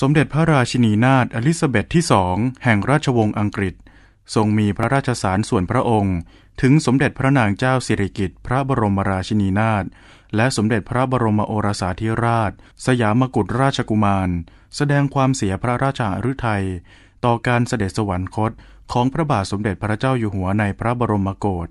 สมเด็จพระราชินีนาถอลิซาเบธที่สองแห่งราชวงศ์อังกฤษ ทรงมีพระราชสารส่วนพระองค์ ถึงสมเด็จพระนางเจ้าสิริกิติ์พระบรมราชินีนาถและสมเด็จพระบรมโอรสาธิราชสยามกุฎราชกุมาร แสดงความเสียพระราชาฤทัยต่อการเสด็จสวรรคตของพระบาทสมเด็จพระเจ้าอยู่หัวในพระบรมโกศ